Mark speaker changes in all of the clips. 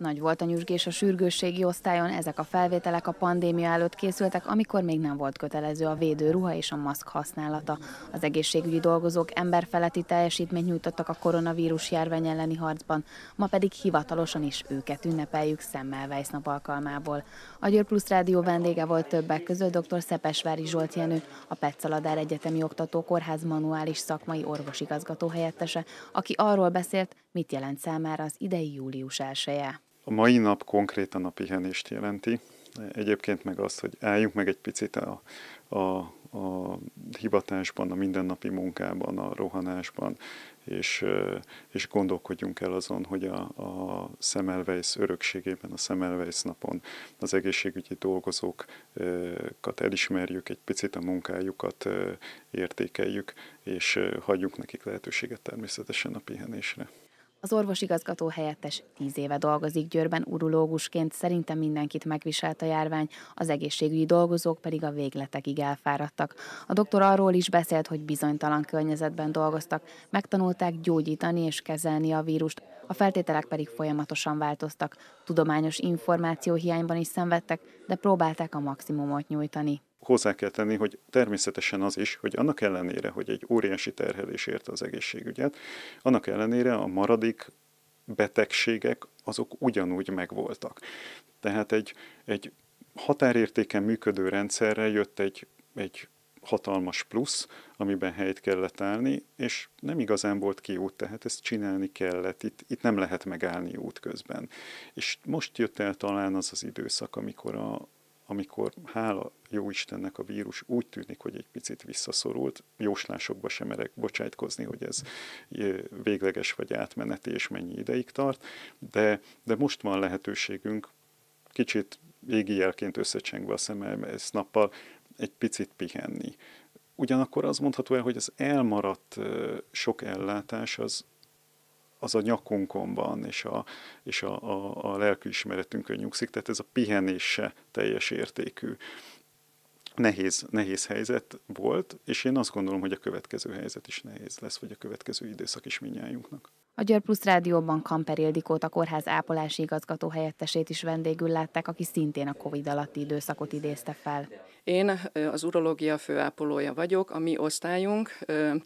Speaker 1: Nagy volt a nyüzsgés a sürgősségi osztályon, ezek a felvételek a pandémia előtt készültek, amikor még nem volt kötelező a védőruha és a maszk használata. Az egészségügyi dolgozók emberfeletti teljesítményt nyújtottak a koronavírus járvány elleni harcban, ma pedig hivatalosan is őket ünnepeljük szemmel nap alkalmából. A Győr Plus Rádió vendége volt többek között dr. Szepesvári Zsolt Jenő, a Petszaladár Egyetemi Oktató Kórház manuális szakmai orvosigazgató helyettese, aki arról beszélt, mit jelent számára az idei július elsője.
Speaker 2: A mai nap konkrétan a pihenést jelenti. Egyébként meg azt, hogy álljunk meg egy picit a, a, a hivatásban, a mindennapi munkában, a rohanásban, és, és gondolkodjunk el azon, hogy a, a Semmelweis örökségében, a Semmelweis napon az egészségügyi dolgozókat elismerjük, egy picit a munkájukat értékeljük, és hagyjuk nekik lehetőséget természetesen a pihenésre.
Speaker 1: Az orvosigazgató helyettes tíz éve dolgozik Győrben urológusként, szerintem mindenkit megviselt a járvány, az egészségügyi dolgozók pedig a végletekig elfáradtak. A doktor arról is beszélt, hogy bizonytalan környezetben dolgoztak, megtanulták gyógyítani és kezelni a vírust, a feltételek pedig folyamatosan változtak. Tudományos információ hiányban is szenvedtek, de próbálták a maximumot nyújtani
Speaker 2: hozzá kell tenni, hogy természetesen az is, hogy annak ellenére, hogy egy óriási terhelés érte az egészségügyet, annak ellenére a maradik betegségek azok ugyanúgy megvoltak. Tehát egy, egy határértéken működő rendszerre jött egy, egy hatalmas plusz, amiben helyt kellett állni, és nem igazán volt kiút, tehát ezt csinálni kellett, itt, itt nem lehet megállni út közben. És most jött el talán az az időszak, amikor a, amikor hála jó Istennek a vírus úgy tűnik, hogy egy picit visszaszorult, jóslásokba sem merek bocsájtkozni, hogy ez végleges vagy átmeneti és mennyi ideig tart, de, de most van lehetőségünk kicsit jelként összecsengve a szemem ezt nappal egy picit pihenni. Ugyanakkor az mondható el, hogy az elmaradt sok ellátás az az a nyakunkon van, és a, és a, a, a lelkiismeretünkön nyugszik, tehát ez a pihenés se teljes értékű. Nehéz, nehéz helyzet volt, és én azt gondolom, hogy a következő helyzet is nehéz lesz, vagy a következő időszak is minnyájunknak.
Speaker 1: A Győr Plusz Rádióban Kamper Ildikót, a kórház ápolási igazgató helyettesét is vendégül látták, aki szintén a Covid alatti időszakot idézte fel.
Speaker 3: Én az urológia főápolója vagyok, a mi osztályunk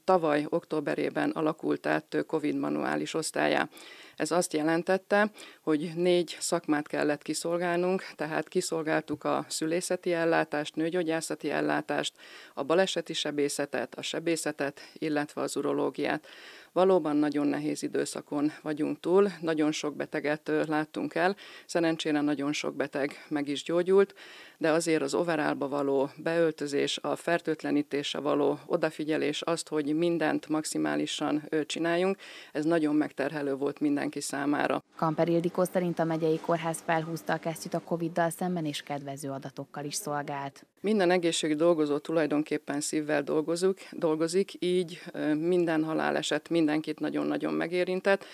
Speaker 3: tavaly októberében alakult át COVID manuális osztályá. Ez azt jelentette, hogy négy szakmát kellett kiszolgálnunk, tehát kiszolgáltuk a szülészeti ellátást, nőgyógyászati ellátást, a baleseti sebészetet, a sebészetet, illetve az urológiát. Valóban nagyon nehéz időszakon vagyunk túl, nagyon sok beteget láttunk el, szerencsére nagyon sok beteg meg is gyógyult, de azért az overálba való való beöltözés, a fertőtlenítése való odafigyelés, azt, hogy mindent maximálisan csináljunk, ez nagyon megterhelő volt mindenki számára.
Speaker 1: Kamper Ildikó szerint a megyei kórház felhúzta a kesztyűt a Covid-dal szemben, és kedvező adatokkal is szolgált.
Speaker 3: Minden egészségügyi dolgozó tulajdonképpen szívvel dolgozik, dolgozik így minden haláleset mindenkit nagyon-nagyon megérintett.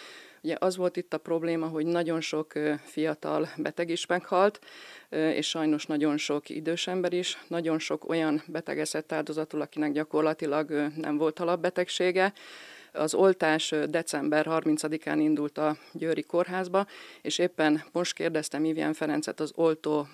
Speaker 3: Ugye az volt itt a probléma, hogy nagyon sok fiatal beteg is meghalt, és sajnos nagyon sok idős ember is, nagyon sok olyan beteg áldozatul, akinek gyakorlatilag nem volt alapbetegsége, az oltás december 30-án indult a Győri Kórházba, és éppen most kérdeztem Ivian Ferencet, az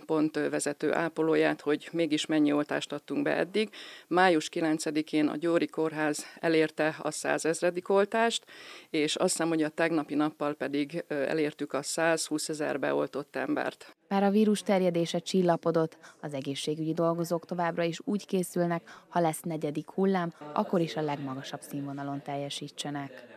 Speaker 3: pont vezető ápolóját, hogy mégis mennyi oltást adtunk be eddig. Május 9-én a Győri Kórház elérte a 100 ezredik oltást, és azt hiszem, hogy a tegnapi nappal pedig elértük a 120 ezer beoltott embert.
Speaker 1: Bár a vírus terjedése csillapodott, az egészségügyi dolgozók továbbra is úgy készülnek, ha lesz negyedik hullám, akkor is a legmagasabb színvonalon teljesítsenek.